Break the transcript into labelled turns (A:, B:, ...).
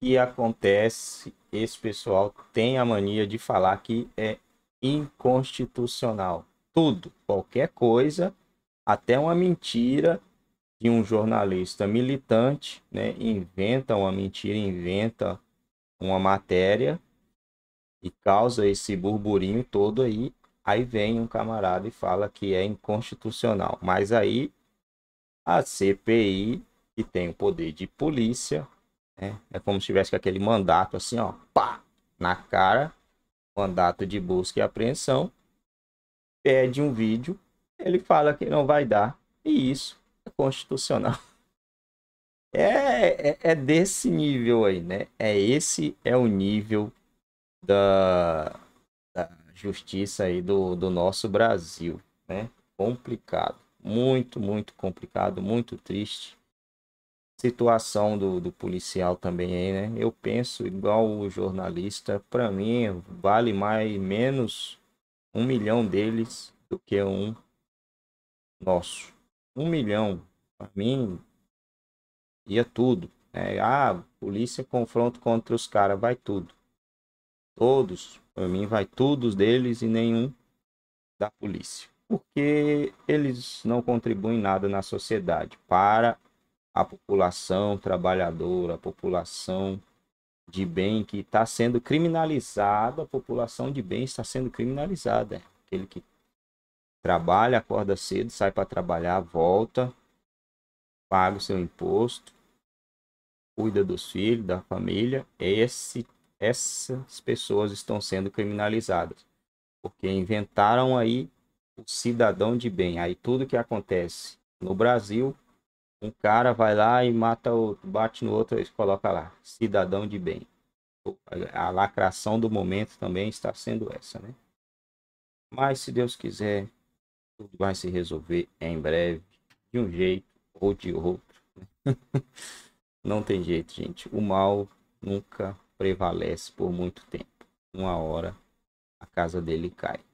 A: que acontece? Esse pessoal tem a mania de falar que é inconstitucional. Tudo, qualquer coisa, até uma mentira de um jornalista militante, né? Inventa uma mentira, inventa uma matéria e causa esse burburinho todo aí. Aí vem um camarada e fala que é inconstitucional. Mas aí a CPI, que tem o poder de polícia, é, é como se tivesse aquele mandato assim, ó, pá, na cara, mandato de busca e apreensão, pede um vídeo, ele fala que não vai dar, e isso é constitucional. É, é, é desse nível aí, né? É esse é o nível da, da justiça aí do, do nosso Brasil, né? Complicado, muito, muito complicado, muito triste situação do, do policial também aí, né? Eu penso igual o jornalista, para mim vale mais menos um milhão deles do que um nosso. Um milhão, para mim, ia tudo. Né? Ah, polícia confronto contra os caras, vai tudo. Todos, para mim, vai todos deles e nenhum da polícia. Porque eles não contribuem nada na sociedade para a população trabalhadora, a população de bem que está sendo criminalizada, a população de bem está sendo criminalizada. Aquele que trabalha, acorda cedo, sai para trabalhar, volta, paga o seu imposto, cuida dos filhos, da família. Esse, essas pessoas estão sendo criminalizadas, porque inventaram aí o cidadão de bem. Aí tudo que acontece no Brasil um cara vai lá e mata outro, bate no outro, eles colocam lá, cidadão de bem. A lacração do momento também está sendo essa, né? Mas se Deus quiser, tudo vai se resolver em breve, de um jeito ou de outro. Né? Não tem jeito, gente. O mal nunca prevalece por muito tempo. Uma hora a casa dele cai.